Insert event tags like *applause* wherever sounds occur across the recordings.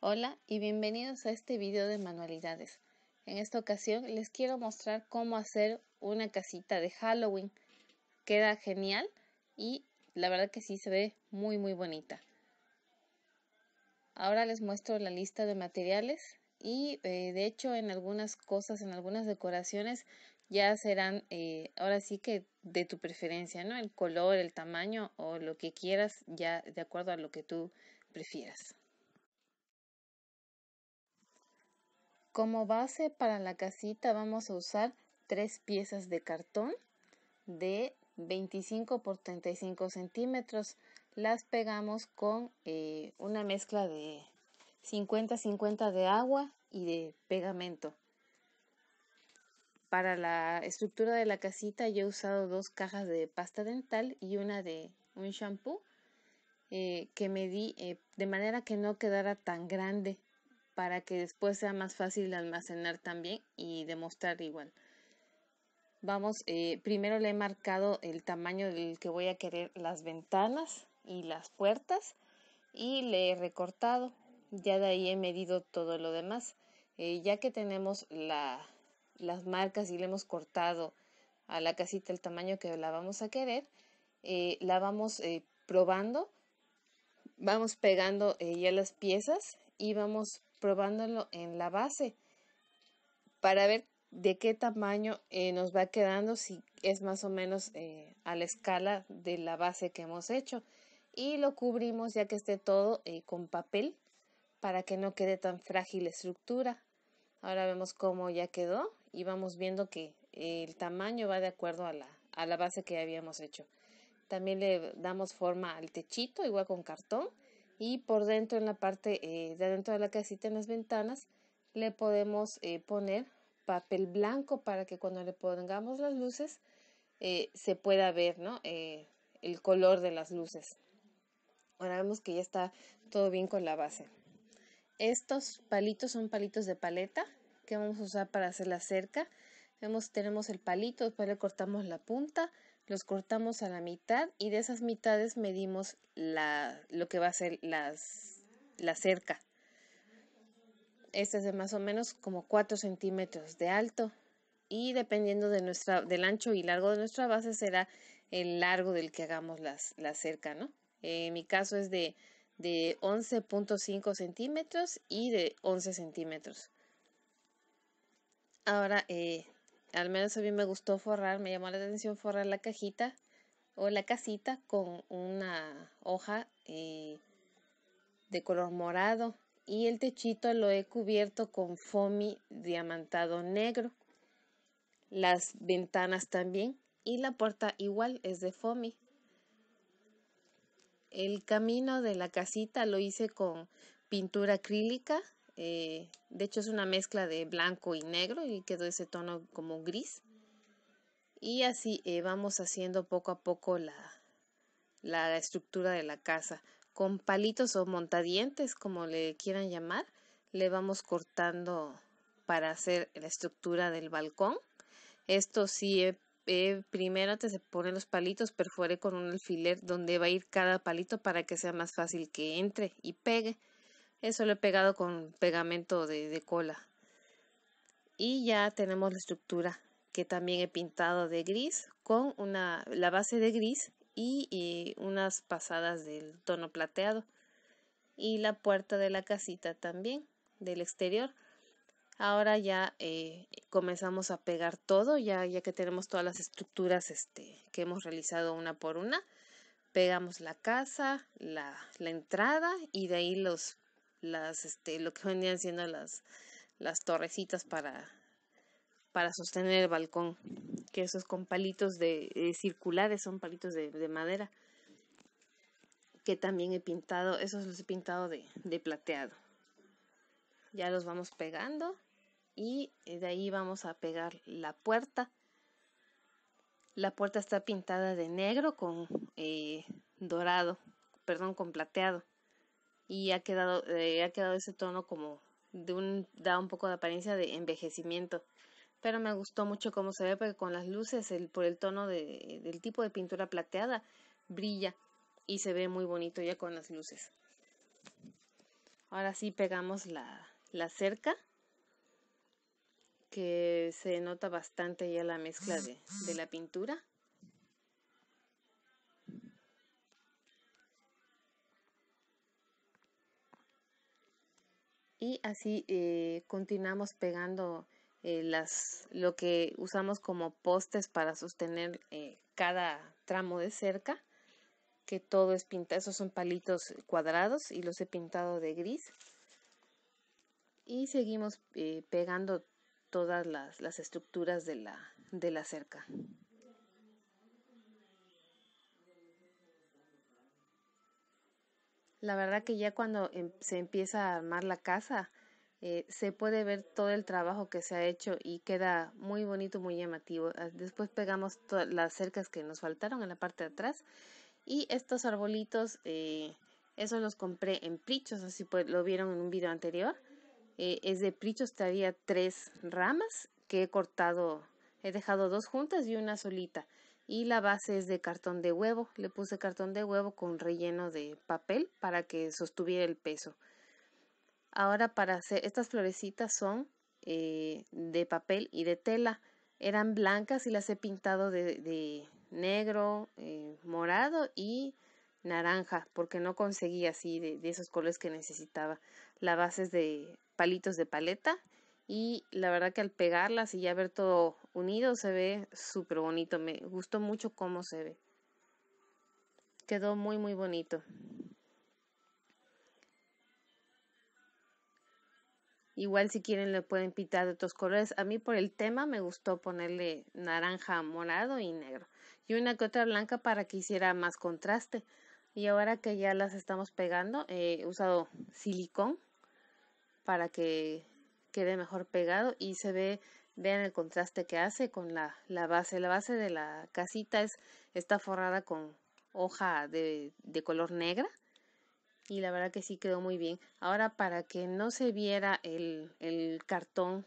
Hola y bienvenidos a este video de manualidades. En esta ocasión les quiero mostrar cómo hacer una casita de Halloween. Queda genial y la verdad que sí se ve muy muy bonita. Ahora les muestro la lista de materiales y eh, de hecho en algunas cosas, en algunas decoraciones ya serán eh, ahora sí que de tu preferencia, ¿no? El color, el tamaño o lo que quieras ya de acuerdo a lo que tú prefieras. Como base para la casita vamos a usar tres piezas de cartón de 25 por 35 centímetros. Las pegamos con eh, una mezcla de 50-50 de agua y de pegamento. Para la estructura de la casita yo he usado dos cajas de pasta dental y una de un shampoo eh, que medí eh, de manera que no quedara tan grande para que después sea más fácil almacenar también y demostrar igual. Vamos, eh, primero le he marcado el tamaño del que voy a querer las ventanas y las puertas y le he recortado. Ya de ahí he medido todo lo demás. ya que tenemos la, las marcas y le hemos cortado a la casita el tamaño que la vamos a querer, la vamos probando vamos pegando eh, ya las piezas y vamos probándolo en la base para ver de qué tamaño eh, nos va quedando si es más o menos eh, a la escala de la base que hemos hecho y lo cubrimos ya que esté todo con papel para que no quede tan frágil la estructura ahora vemos cómo ya quedó y vamos viendo que el tamaño va de acuerdo a la, a la base que habíamos hecho también le damos forma al techito, igual con cartón. Y por dentro, en la parte eh, de adentro de la casita, en las ventanas, le podemos eh, poner papel blanco para que cuando le pongamos las luces eh, se pueda ver el color de las luces. Ahora vemos que ya está todo bien con la base. Estos palitos son palitos de paleta que vamos a usar para hacer la cerca. Vemos tenemos el palito, después le cortamos la punta, los cortamos a la mitad y de esas mitades medimos la, lo que va a ser las, la cerca. Esta es de más o menos como 4 centímetros de alto y dependiendo de nuestra, del ancho y largo de nuestra base será el largo del que hagamos la cerca, ¿no? en eh, mi caso es de, 11.5 centímetros y de 11 centímetros. Ahora eh, al menos a mí me gustó forrar, me llamó la atención forrar la cajita o la casita con una hoja eh, de color morado y el techito lo he cubierto con foamy diamantado negro. Las ventanas también y la puerta igual es de foamy. El camino de la casita lo hice con pintura acrílica eh, de hecho es una mezcla de blanco y negro y quedó ese tono como gris. Y así eh, vamos haciendo poco a poco la, la estructura de la casa. Con palitos o montadientes, como le quieran llamar, le vamos cortando para hacer la estructura del balcón. Esto sí, eh, primero te de poner los palitos, perforé con un alfiler donde va a ir cada palito para que sea más fácil que entre y pegue. Eso lo he pegado con pegamento de, cola. Y ya tenemos la estructura que también he pintado de gris con una, la base de gris y, unas pasadas del tono plateado. Y la puerta de la casita también, del exterior. Ahora ya eh, comenzamos a pegar todo, ya, ya que tenemos todas las estructuras este, que hemos realizado una por una. Pegamos la casa, la, la entrada y de ahí los las este, lo que venían siendo las torrecitas para sostener el balcón que esos con palitos de, eh, circulares son palitos de, madera que también he pintado esos los he pintado de, plateado ya los vamos pegando y eh, de ahí vamos a pegar la puerta la puerta está pintada de negro con eh, dorado perdón con plateado y ha quedado, eh, ha quedado ese tono como de un, da un poco de apariencia de envejecimiento. Pero me gustó mucho cómo se ve porque con las luces, el, por el tono del tipo de pintura plateada, brilla y se ve muy bonito ya con las luces. Ahora sí pegamos la, cerca que se nota bastante ya la mezcla de la pintura. y así eh, continuamos pegando eh, las, lo que usamos como postes para sostener eh, cada tramo de cerca, que todo es pintado, esos son palitos cuadrados y los he pintado de gris. Y seguimos pegando todas las, estructuras de la cerca. la verdad que ya cuando em, se empieza a armar la casa, eh, se puede ver todo el trabajo que se ha hecho y queda muy bonito, muy llamativo. Ah, después pegamos todas las cercas que nos faltaron en la parte de atrás y estos arbolitos, eh, eso esos los compré en prichos, así pues lo vieron en un video anterior. Eh, es de prichos, tenía tres ramas que he cortado, he dejado dos juntas y una solita y la base es de cartón de huevo. Le puse cartón de huevo con relleno de papel para que sostuviera el peso. Ahora para hacer estas florecitas son eh, de papel y de tela. Eran blancas y las he pintado de, negro, eh, morado y naranja porque no conseguí así de, de esos colores que necesitaba. La base es de palitos de paleta y la verdad que al pegarlas y ya ver todo unido se ve súper bonito. Me gustó mucho cómo se ve. Quedó muy muy bonito. Igual si quieren le pueden pintar de otros colores. A mí por el tema me gustó ponerle naranja, morado y negro. Y una que otra blanca para que hiciera más contraste. Y ahora que ya las estamos pegando, he usado silicón para que quede mejor pegado y se ve, vean el contraste que hace con la, la base. La base de la casita es, está forrada con hoja de, color negra y la verdad que sí quedó muy bien. Ahora para que no se viera el, cartón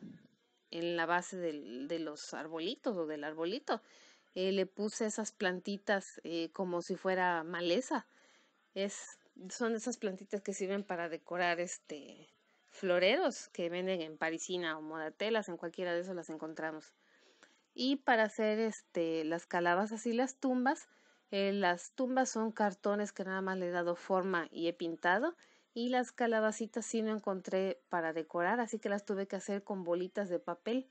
en la base de los arbolitos o del arbolito, eh, le puse esas plantitas eh, como si fuera maleza. Es, son esas plantitas que sirven para decorar este floreros que venden en Parisina o Modatelas, en cualquiera de esos las encontramos. Y para hacer este, las calabazas y las tumbas, eh, las tumbas son cartones que nada más le he dado forma y he pintado. Y las calabacitas sí no encontré para decorar, así que las tuve que hacer con bolitas de papel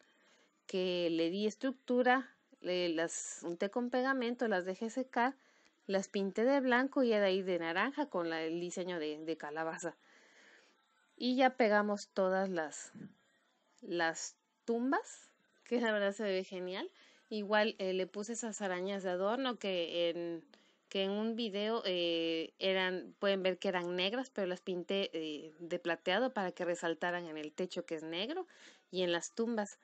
que le di estructura, las unté con pegamento, las dejé secar, las pinté de blanco y de ahí de naranja con el diseño de calabaza. Y ya pegamos todas las, las tumbas, que la verdad se ve genial. Igual eh, le puse esas arañas de adorno que en, que en un video eh, eran, pueden ver que eran negras, pero las pinté eh, de plateado para que resaltaran en el techo que es negro y en las tumbas.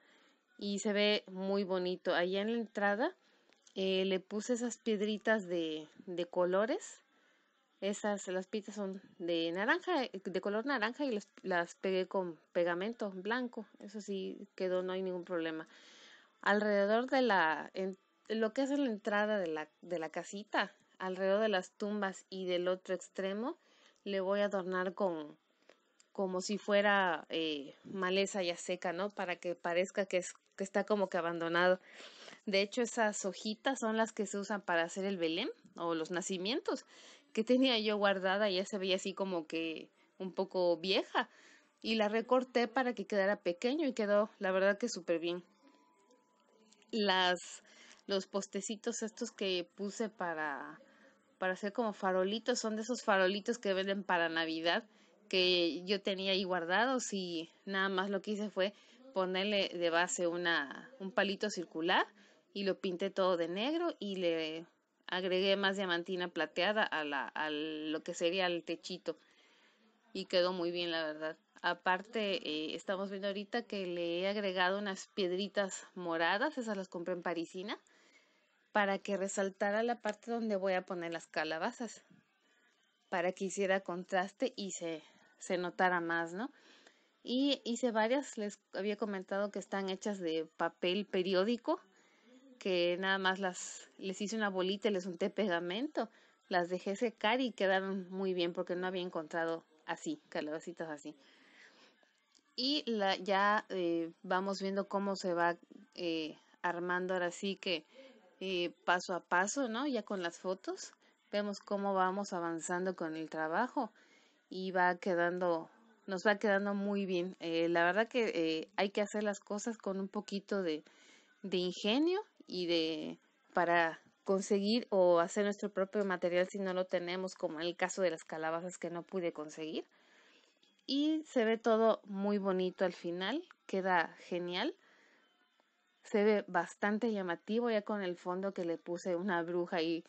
Y se ve muy bonito. Allá en la entrada le puse esas piedritas de, de colores esas, las pitas son de naranja, eh, de color naranja y las pegué con pegamento blanco. Eso sí quedó, no hay ningún problema. Alrededor de la, lo que es la entrada de la, casita, alrededor de las tumbas y del otro extremo, le voy a adornar con como si fuera eh, maleza ya seca, ¿no? Para que parezca que, que está como que abandonado. De hecho, esas hojitas son las que se usan para hacer el Belén o los nacimientos que tenía yo guardada ya se veía así como que un poco vieja y la recorté para que quedara pequeño y quedó la verdad que súper bien. Las, los postecitos estos que puse para, para hacer como farolitos, son de esos farolitos que venden para Navidad que yo tenía ahí guardados y nada más lo que hice fue ponerle de base una, un palito circular y lo pinté todo de negro y le agregué más diamantina plateada a, la, lo que sería el techito y quedó muy bien la verdad. Aparte eh, estamos viendo ahorita que le he agregado unas piedritas moradas, esas las compré en Parisina, para que resaltara la parte donde voy a poner las calabazas, para que hiciera contraste y se, se notara más, ¿no? Y hice varias, les había comentado que están hechas de papel periódico que nada más las les hice una bolita y les unté pegamento. Las dejé secar y quedaron muy bien porque no había encontrado así, calabacitas así. Y la, ya eh, vamos viendo cómo se va eh, armando ahora sí que eh, paso a paso, ¿no? Ya con las fotos vemos cómo vamos avanzando con el trabajo y va quedando, nos va quedando muy bien. la verdad que hay que hacer las cosas con un poquito de, de ingenio y de para conseguir o hacer nuestro propio material si no lo tenemos, como en el caso de las calabazas que no pude conseguir. Y se ve todo muy bonito al final, queda genial. Se ve bastante llamativo ya con el fondo que le puse una bruja ahí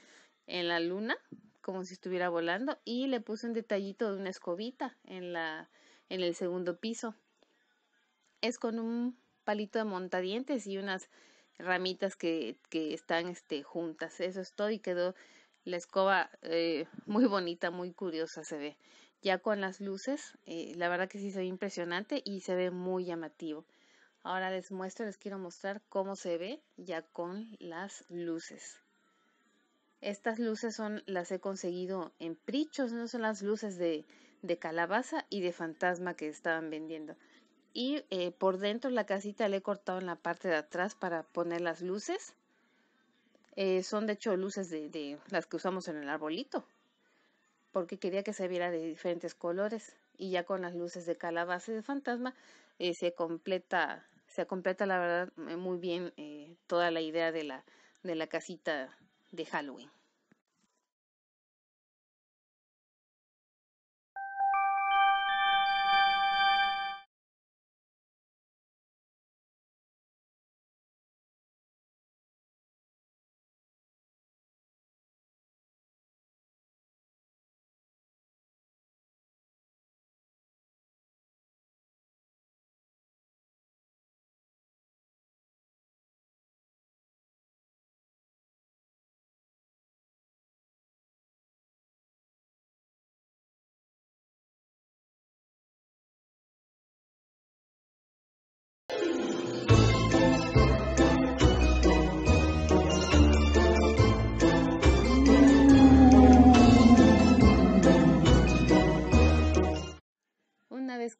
en la luna, como si estuviera volando, y le puse un detallito de una escobita en, la, en el segundo piso. Es con un palito de montadientes y unas ramitas que, que están este, juntas. Eso es todo y quedó la escoba eh, *laughs* muy bonita, muy curiosa se ve. Ya con las luces, eh, la verdad que sí se ve impresionante y se ve muy llamativo. Ahora les muestro, les quiero mostrar cómo se ve ya con las luces. Estas luces son, las he conseguido en prichos, no son las luces de, de calabaza y de fantasma que estaban vendiendo y eh, por dentro la casita le he cortado en la parte de atrás para poner las luces. Eh, son de hecho luces de, las que usamos en el arbolito, porque quería que se viera de diferentes colores y ya con las luces de calabaza y de fantasma eh, se completa, se completa la verdad muy bien toda la idea de la, de la casita de Halloween.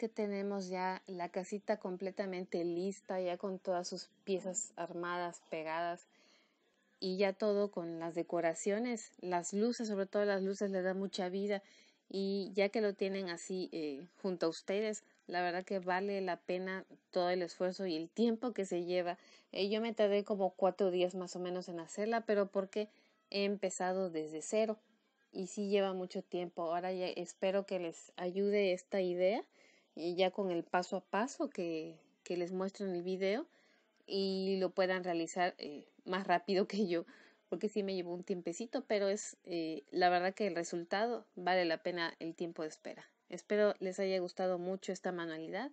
tenemos ya la casita completamente lista, ya con todas sus piezas armadas, pegadas y ya todo con las decoraciones, las luces, sobre todo las luces le dan mucha vida y ya que lo tienen así eh, junto a ustedes, la verdad que vale la pena todo el esfuerzo y el tiempo que se lleva. Eh, yo me tardé como cuatro días más o menos en hacerla, pero porque he empezado desde cero y sí lleva mucho tiempo. Ahora ya espero que les ayude esta idea y ya con el paso a paso que, les muestro en el video y lo puedan realizar eh, más rápido *laughs* que yo porque sí me llevó un tiempecito pero es eh, la verdad que el resultado vale la pena el tiempo de espera espero les haya gustado mucho esta manualidad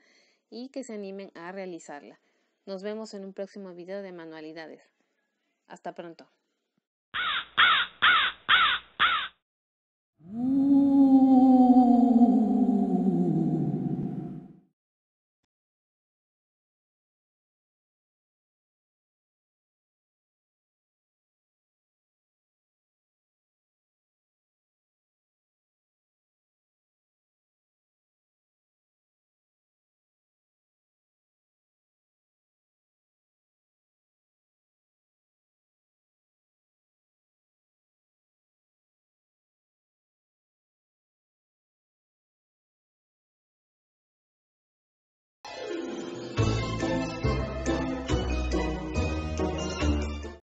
y que se animen a realizarla nos vemos en un próximo video de manualidades hasta pronto